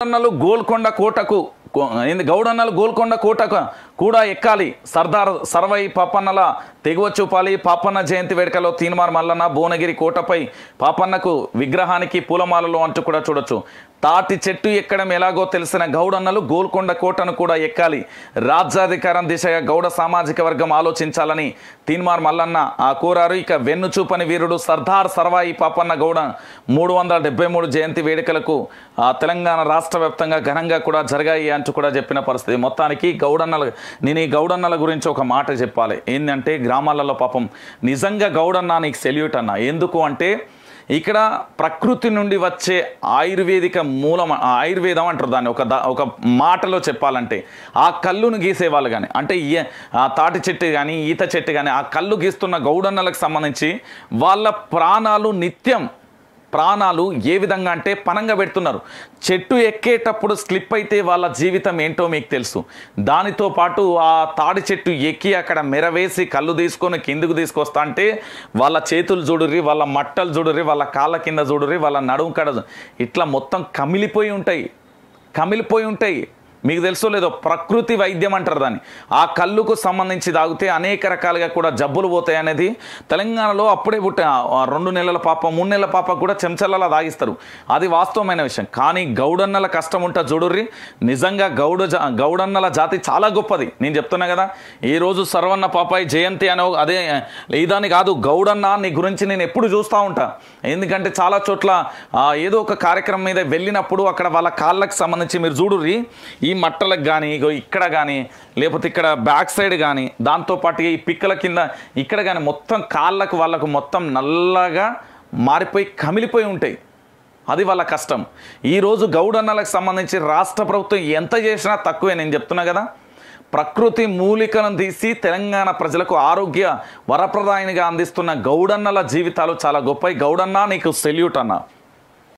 గౌడన్నలు గోల్కొండ కోటకు గౌడన్నలు గోల్కొండ కోటకు కూడా ఎక్కాలి సర్దార్ సర్వై పాపన్నల తెగువ చూపాలి పాపన్న జయంతి వేడుకలో తీన్మార్ మల్లన్న భువనగిరి కోటపై పాపన్నకు విగ్రహానికి పూలమాలలు అంటూ కూడా చూడొచ్చు తాటి చెట్టు ఎక్కడం ఎలాగో తెలిసిన గౌడన్నలు గోల్కొండ కోటను కూడా ఎక్కాలి రాజ్యాధికారం దిశగా గౌడ సామాజిక వర్గం ఆలోచించాలని తీన్మార్ మల్లన్న ఆ కోరారు ఇక వెన్ను చూపని వీరుడు సర్దార్ సర్వాయి పాపన్న గౌడ మూడు వందల డెబ్బై మూడు జయంతి వేడుకలకు తెలంగాణ రాష్ట్ర వ్యాప్తంగా ఘనంగా కూడా జరిగాయి అంటూ కూడా చెప్పిన పరిస్థితి మొత్తానికి గౌడన్నల నేను ఈ గౌడన్నల గురించి ఒక మాట చెప్పాలి ఏంటంటే గ్రామాలలో పాపం నిజంగా గౌడన్న నీకు సెల్యూట్ అన్న ఎందుకు అంటే ఇక్కడ ప్రకృతి నుండి వచ్చే ఆయుర్వేదిక మూలం ఆయుర్వేదం అంటారు దాన్ని ఒక ఒక మాటలో చెప్పాలంటే ఆ కళ్ళును గీసే వాళ్ళు కానీ అంటే తాటి చెట్టు కానీ ఈత చెట్టు కానీ ఆ కళ్ళు గీస్తున్న గౌడన్నలకు సంబంధించి వాళ్ళ ప్రాణాలు నిత్యం ప్రాణాలు ఏ విధంగా అంటే పనంగా పెడుతున్నారు చెట్టు ఎక్కేటప్పుడు స్లిప్ అయితే వాళ్ళ జీవితం ఏంటో మీకు తెలుసు దానితో పాటు ఆ తాడి చెట్టు ఎక్కి అక్కడ మెరవేసి కళ్ళు తీసుకొని కిందకు తీసుకొస్తా అంటే వాళ్ళ చేతులు చూడుర్రి వాళ్ళ మట్టలు చూడుర్రి వాళ్ళ కాళ్ళ కింద చూడుర్రి వాళ్ళ నడుము కడదు ఇట్లా మొత్తం కమిలిపోయి ఉంటాయి కమిలిపోయి ఉంటాయి మీకు తెలుసో లేదో ప్రకృతి వైద్యం అంటారు దాన్ని ఆ కళ్ళుకు సంబంధించి తాగితే అనేక రకాలుగా కూడా జబ్బులు పోతాయి అనేది తెలంగాణలో అప్పుడే పుట్ట రెండు నెలల పాప మూడు నెలల పాప కూడా చెంచలలో తాగిస్తారు అది వాస్తవమైన విషయం కానీ గౌడన్నల కష్టం ఉంటా చూడుర్రి నిజంగా గౌడ గౌడన్నల జాతి చాలా గొప్పది నేను చెప్తున్నా కదా ఈరోజు సర్వన్న పాపాయి జయంతి అనే అదే లేదాని కాదు గౌడన్న నీ గురించి నేను ఎప్పుడు చూస్తూ ఉంటా ఎందుకంటే చాలా చోట్ల ఏదో ఒక కార్యక్రమం మీద వెళ్ళినప్పుడు అక్కడ వాళ్ళ కాళ్ళకు సంబంధించి మీరు చూడుర్రి ఈ మట్టలకు కానీ ఇక్కడ కానీ లేకపోతే ఇక్కడ బ్యాక్ సైడ్ కానీ దాంతోపాటు ఈ పిక్కల కింద ఇక్కడ కానీ మొత్తం కాళ్ళకు వాళ్ళకు మొత్తం నల్లగా మారిపోయి కమిలిపోయి ఉంటాయి అది వాళ్ళ కష్టం ఈరోజు గౌడన్నలకు సంబంధించి రాష్ట్ర ప్రభుత్వం ఎంత చేసినా తక్కువే నేను చెప్తున్నా కదా ప్రకృతి మూలికలను తీసి తెలంగాణ ప్రజలకు ఆరోగ్య వరప్రదాయనిగా అందిస్తున్న గౌడన్నల జీవితాలు చాలా గొప్పవి గౌడన్న నీకు సెల్యూట్ అన్నా